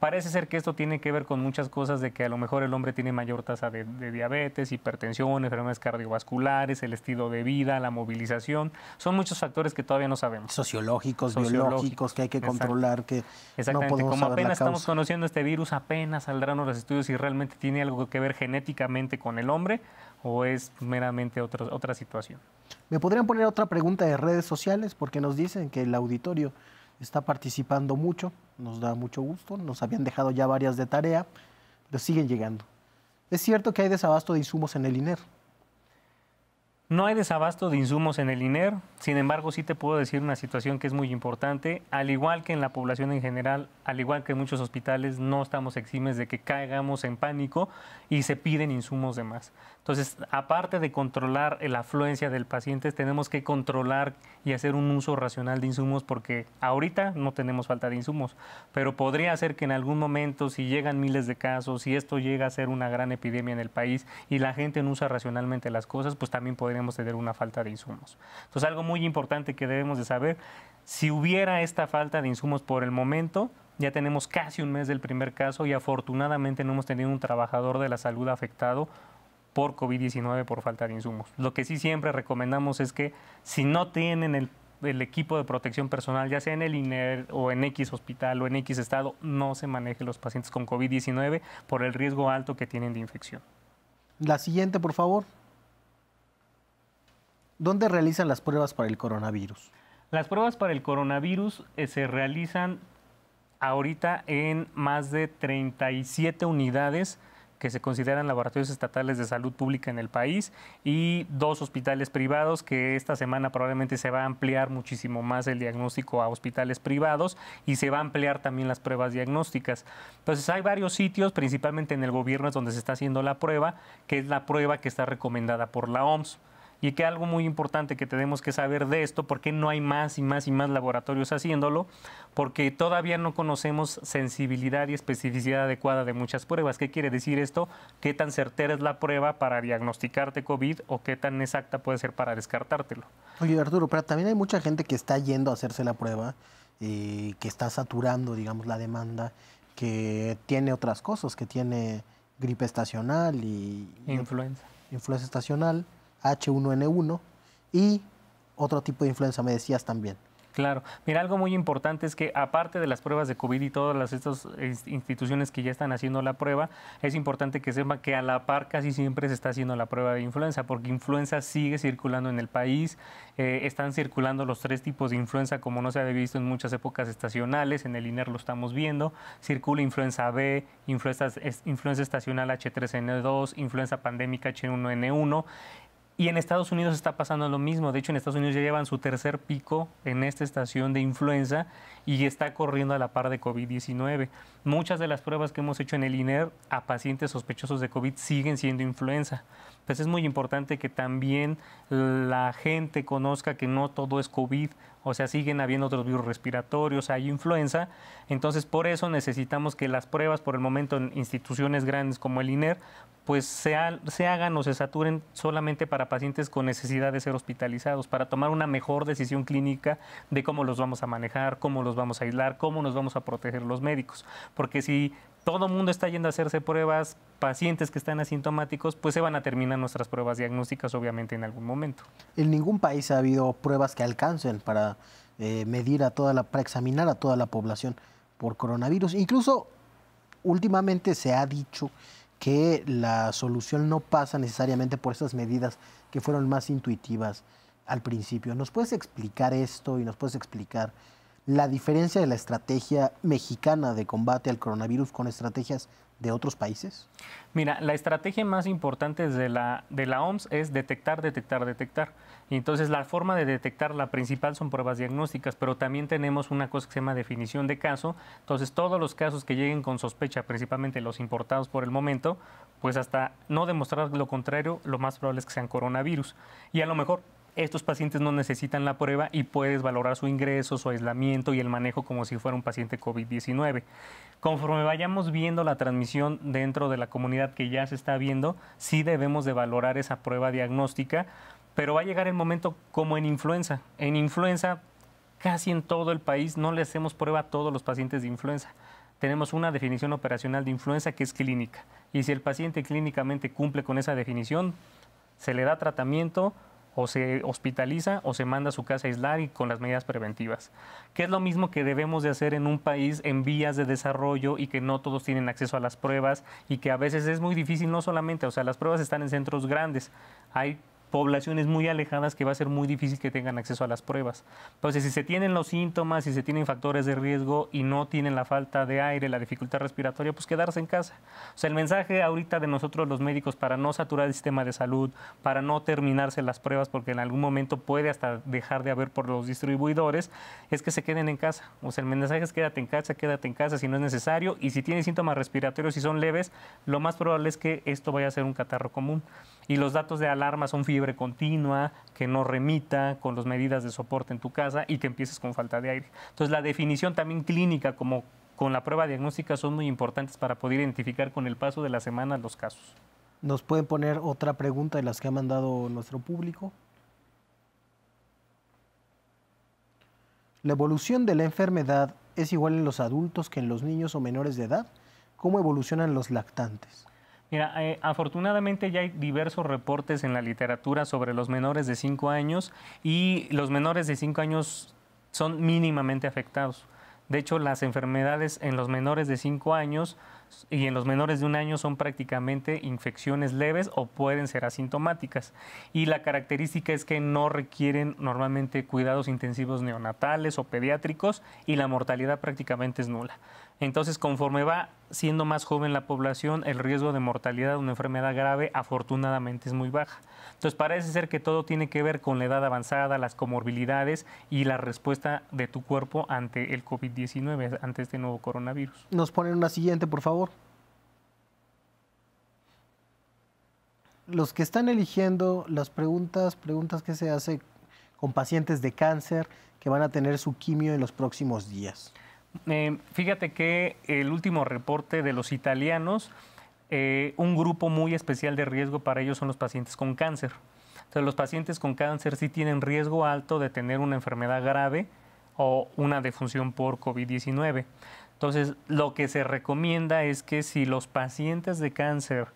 Parece ser que esto tiene que ver con muchas cosas de que a lo mejor el hombre tiene mayor tasa de, diabetes, hipertensión, enfermedades cardiovasculares, el estilo de vida, la movilización. Son muchos factores que todavía no sabemos. Sociológicos, biológicos, que hay que controlar, que Exactamente. Como apenas estamos conociendo este virus, apenas saldrán los estudios si realmente tiene algo que ver genéticamente con el hombre o es meramente otra situación. ¿Me podrían poner otra pregunta de redes sociales? Porque nos dicen que el auditorio está participando mucho, nos da mucho gusto, nos habían dejado ya varias de tarea, pero siguen llegando. Es cierto que hay desabasto de insumos en el INER. No hay desabasto de insumos en el INER, sin embargo sí te puedo decir una situación que es muy importante, al igual que en la población en general, al igual que en muchos hospitales, no estamos eximes de que caigamos en pánico y se piden insumos de más. Entonces, aparte de controlar la afluencia del paciente, tenemos que controlar y hacer un uso racional de insumos porque ahorita no tenemos falta de insumos, pero podría ser que en algún momento, si llegan miles de casos, si esto llega a ser una gran epidemia en el país y la gente no usa racionalmente las cosas, pues también podríamos tener una falta de insumos. Entonces, algo muy importante que debemos de saber, si hubiera esta falta de insumos por el momento, ya tenemos casi un mes del primer caso y afortunadamente no hemos tenido un trabajador de la salud afectado por COVID-19 por falta de insumos. Lo que sí siempre recomendamos es que si no tienen el, equipo de protección personal, ya sea en el INER o en X hospital o en X estado, no se manejen los pacientes con COVID-19 por el riesgo alto que tienen de infección. La siguiente, por favor. ¿Dónde realizan las pruebas para el coronavirus? Las pruebas para el coronavirus eh, se realizan ahorita en más de 37 unidades que se consideran laboratorios estatales de salud pública en el país y dos hospitales privados que esta semana probablemente se va a ampliar muchísimo más el diagnóstico a hospitales privados y se va a ampliar también las pruebas diagnósticas. Entonces hay varios sitios, principalmente en el gobierno es donde se está haciendo la prueba, que es la prueba que está recomendada por la OMS y que algo muy importante que tenemos que saber de esto, porque no hay más y más y más laboratorios haciéndolo, porque todavía no conocemos sensibilidad y especificidad adecuada de muchas pruebas. ¿Qué quiere decir esto? ¿Qué tan certera es la prueba para diagnosticarte COVID o qué tan exacta puede ser para descartártelo? Oye, Arturo, pero también hay mucha gente que está yendo a hacerse la prueba, y eh, que está saturando, digamos, la demanda, que tiene otras cosas, que tiene gripe estacional y... Influenza. Influenza estacional H1N1 y otro tipo de influenza, me decías también. Claro. Mira, algo muy importante es que aparte de las pruebas de COVID y todas las, estas instituciones que ya están haciendo la prueba, es importante que sepa que a la par casi siempre se está haciendo la prueba de influenza, porque influenza sigue circulando en el país, eh, están circulando los tres tipos de influenza como no se ha visto en muchas épocas estacionales, en el INER lo estamos viendo, circula influenza B, influenza estacional H3N2, influenza pandémica H1N1 y en Estados Unidos está pasando lo mismo. De hecho, en Estados Unidos ya llevan su tercer pico en esta estación de influenza y está corriendo a la par de COVID-19. Muchas de las pruebas que hemos hecho en el INER a pacientes sospechosos de COVID siguen siendo influenza. Entonces es muy importante que también la gente conozca que no todo es COVID o sea, siguen habiendo otros virus respiratorios, hay influenza, entonces por eso necesitamos que las pruebas por el momento en instituciones grandes como el INER pues se, se, hagan o se saturen solamente para pacientes con necesidad de ser hospitalizados, para tomar una mejor decisión clínica de cómo los vamos a manejar, cómo los vamos a aislar, cómo nos vamos a proteger los médicos. Porque si todo mundo está yendo a hacerse pruebas, pacientes que están asintomáticos, pues se van a terminar nuestras pruebas diagnósticas obviamente en algún momento. En ningún país ha habido pruebas que alcancen para eh, medir a toda la, para examinar a toda la población por coronavirus. Incluso últimamente se ha dicho que la solución no pasa necesariamente por esas medidas que fueron más intuitivas al principio. ¿Nos puedes explicar esto y nos puedes explicar la diferencia de la estrategia mexicana de combate al coronavirus con estrategias de otros países? Mira, la estrategia más importante de la, de la OMS es detectar, detectar, detectar. entonces la forma de detectar la principal son pruebas diagnósticas, pero también tenemos una cosa que se llama definición de caso. Entonces todos los casos que lleguen con sospecha, principalmente los importados por el momento, pues hasta no demostrar lo contrario, lo más probable es que sean coronavirus. Y a lo mejor estos pacientes no necesitan la prueba y puedes valorar su ingreso, su aislamiento y el manejo como si fuera un paciente COVID-19. Conforme vayamos viendo la transmisión dentro de la comunidad que ya se está viendo, sí debemos de valorar esa prueba diagnóstica, pero va a llegar el momento como en influenza. En influenza, casi en todo el país, no le hacemos prueba a todos los pacientes de influenza tenemos una definición operacional de influenza que es clínica. Y si el paciente clínicamente cumple con esa definición, se le da tratamiento, o se hospitaliza o se manda a su casa a aislar y con las medidas preventivas, que es lo mismo que debemos de hacer en un país en vías de desarrollo y que no todos tienen acceso a las pruebas y que a veces es muy difícil, no solamente, o sea, las pruebas están en centros grandes, hay poblaciones muy alejadas que va a ser muy difícil que tengan acceso a las pruebas. Entonces, si se tienen los síntomas, si se tienen factores de riesgo y no tienen la falta de aire, la dificultad respiratoria, pues quedarse en casa. O sea, el mensaje ahorita de nosotros los médicos para no saturar el sistema de salud, para no terminarse las pruebas, porque en algún momento puede hasta dejar de haber por los distribuidores, es que se queden en casa. O sea, el mensaje es quédate en casa, quédate en casa si no es necesario y si tienen síntomas respiratorios y son leves, lo más probable es que esto vaya a ser un catarro común y los datos de alarma son fiebre continua, que no remita con las medidas de soporte en tu casa y que empieces con falta de aire. Entonces la definición también clínica como con la prueba diagnóstica son muy importantes para poder identificar con el paso de la semana los casos. ¿Nos pueden poner otra pregunta de las que ha mandado nuestro público? ¿La evolución de la enfermedad es igual en los adultos que en los niños o menores de edad? ¿Cómo evolucionan los lactantes? Mira, eh, afortunadamente ya hay diversos reportes en la literatura sobre los menores de 5 años y los menores de 5 años son mínimamente afectados. De hecho, las enfermedades en los menores de 5 años y en los menores de un año son prácticamente infecciones leves o pueden ser asintomáticas. Y la característica es que no requieren normalmente cuidados intensivos neonatales o pediátricos y la mortalidad prácticamente es nula. Entonces, conforme va siendo más joven la población, el riesgo de mortalidad de una enfermedad grave afortunadamente es muy baja. Entonces parece ser que todo tiene que ver con la edad avanzada, las comorbilidades y la respuesta de tu cuerpo ante el COVID-19, ante este nuevo coronavirus. Nos ponen una siguiente, por favor. Los que están eligiendo las preguntas, preguntas que se hace con pacientes de cáncer que van a tener su quimio en los próximos días. Eh, fíjate que el último reporte de los italianos eh, un grupo muy especial de riesgo para ellos son los pacientes con cáncer. Entonces, los pacientes con cáncer sí tienen riesgo alto de tener una enfermedad grave o una defunción por COVID-19. Entonces, lo que se recomienda es que si los pacientes de cáncer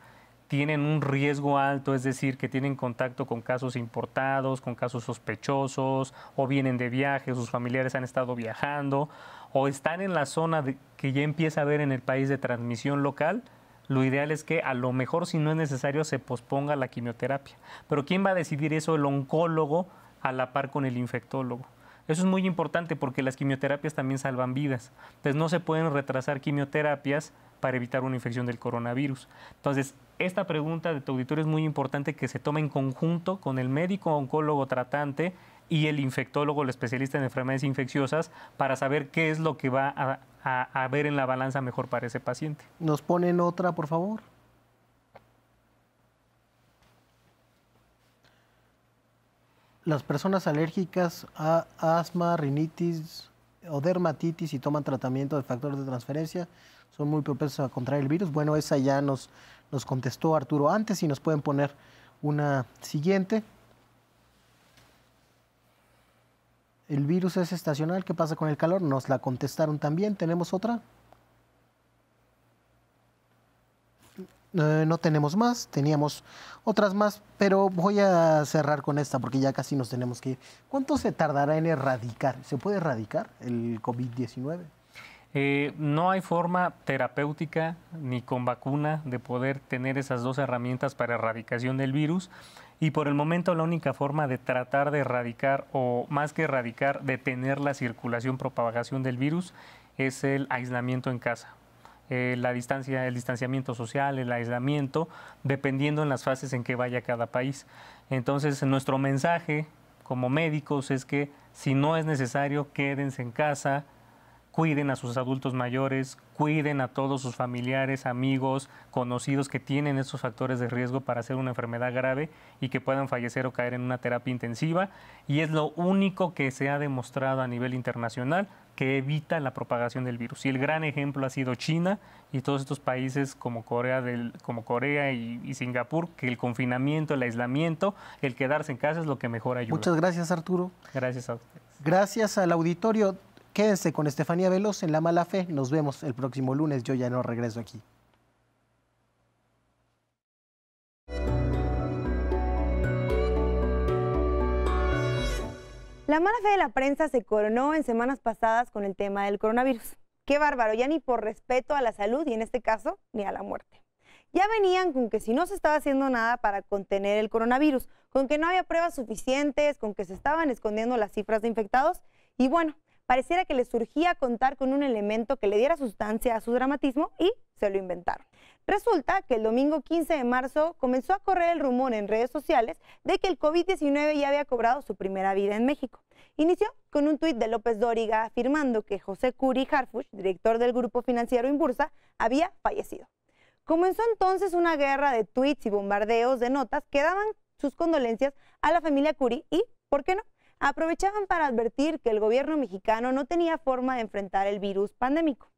tienen un riesgo alto, es decir, que tienen contacto con casos importados, con casos sospechosos, o vienen de viaje, sus familiares han estado viajando, o están en la zona que ya empieza a haber en el país de transmisión local, lo ideal es que a lo mejor si no es necesario se posponga la quimioterapia. Pero ¿quién va a decidir eso? El oncólogo a la par con el infectólogo. Eso es muy importante porque las quimioterapias también salvan vidas. Entonces no se pueden retrasar quimioterapias para evitar una infección del coronavirus. Entonces, esta pregunta de tu auditorio es muy importante que se tome en conjunto con el médico oncólogo tratante y el infectólogo, el especialista en enfermedades infecciosas, para saber qué es lo que va a, a, ver en la balanza mejor para ese paciente. ¿Nos ponen otra, por favor? Las personas alérgicas a asma, rinitis o dermatitis y toman tratamiento de factores de transferencia son muy propensos a contraer el virus. Bueno, esa ya nos, nos contestó Arturo antes y nos pueden poner una siguiente. el virus es estacional, ¿qué pasa con el calor? Nos la contestaron también, ¿tenemos otra? Eh, no tenemos más, teníamos otras más, pero voy a cerrar con esta porque ya casi nos tenemos que ir. ¿Cuánto se tardará en erradicar? ¿Se puede erradicar el COVID-19? Eh, no hay forma terapéutica ni con vacuna de poder tener esas dos herramientas para erradicación del virus y por el momento la única forma de tratar de erradicar o más que erradicar, detener la circulación, propagación del virus es el aislamiento en casa. Eh, la distancia, el distanciamiento social, el aislamiento, dependiendo en las fases en que vaya cada país. Entonces, nuestro mensaje como médicos es que si no es necesario, quédense en casa, cuiden a sus adultos mayores, cuiden a todos sus familiares, amigos, conocidos que tienen estos factores de riesgo para hacer una enfermedad grave y que puedan fallecer o caer en una terapia intensiva. Y es lo único que se ha demostrado a nivel internacional que evita la propagación del virus. Y el gran ejemplo ha sido China y todos estos países como Corea, del, como Corea y, y, Singapur, que el confinamiento, el aislamiento, el quedarse en casa es lo que mejor ayuda. Muchas gracias, Arturo. Gracias a ustedes. Gracias al auditorio. Quédense con Estefanía Veloz en La Mala Fe. Nos vemos el próximo lunes. Yo ya no regreso aquí. La mala fe de la prensa se coronó en semanas pasadas con el tema del coronavirus. Qué bárbaro, ya ni por respeto a la salud y en este caso ni a la muerte. Ya venían con que si no se estaba haciendo nada para contener el coronavirus, con que no había pruebas suficientes, con que se estaban escondiendo las cifras de infectados y bueno, pareciera que le surgía contar con un elemento que le diera sustancia a su dramatismo y se lo inventaron. Resulta que el domingo 15 de marzo comenzó a correr el rumor en redes sociales de que el COVID-19 ya había cobrado su primera vida en México. Inició con un tuit de López Dóriga afirmando que José Curi Harfuch, director del grupo financiero Inbursa, había fallecido. Comenzó entonces una guerra de tuits y bombardeos de notas que daban sus condolencias a la familia Curi y, ¿por qué no?, aprovechaban para advertir que el gobierno mexicano no tenía forma de enfrentar el virus pandémico.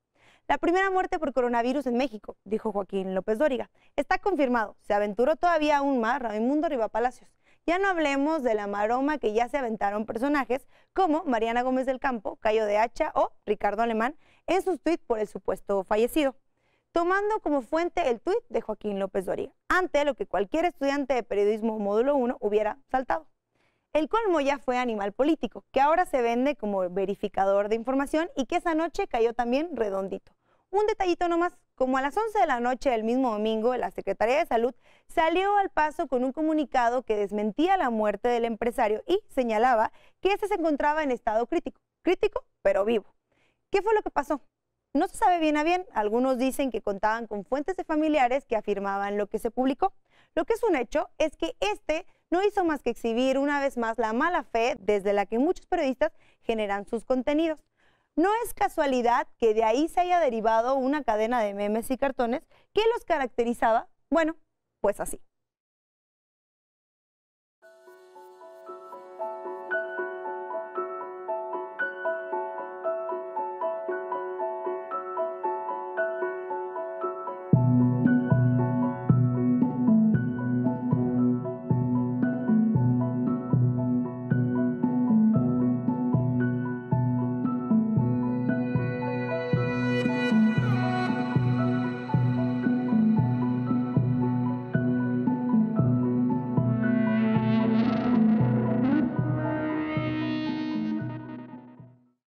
La primera muerte por coronavirus en México, dijo Joaquín López Dóriga. Está confirmado. Se aventuró todavía aún más Raimundo Riva Palacios. Ya no hablemos de la maroma que ya se aventaron personajes como Mariana Gómez del Campo, Cayo de Hacha o Ricardo Alemán en sus tweets por el supuesto fallecido, tomando como fuente el tuit de Joaquín López Dóriga, ante lo que cualquier estudiante de periodismo módulo 1 hubiera saltado. El colmo ya fue animal político, que ahora se vende como verificador de información y que esa noche cayó también redondito. Un detallito nomás, como a las 11 de la noche del mismo domingo, la Secretaría de Salud salió al paso con un comunicado que desmentía la muerte del empresario y señalaba que este se encontraba en estado crítico, crítico pero vivo. ¿Qué fue lo que pasó? No se sabe bien a bien, algunos dicen que contaban con fuentes de familiares que afirmaban lo que se publicó. Lo que es un hecho es que este no hizo más que exhibir una vez más la mala fe desde la que muchos periodistas generan sus contenidos. No es casualidad que de ahí se haya derivado una cadena de memes y cartones que los caracterizaba, bueno, pues así.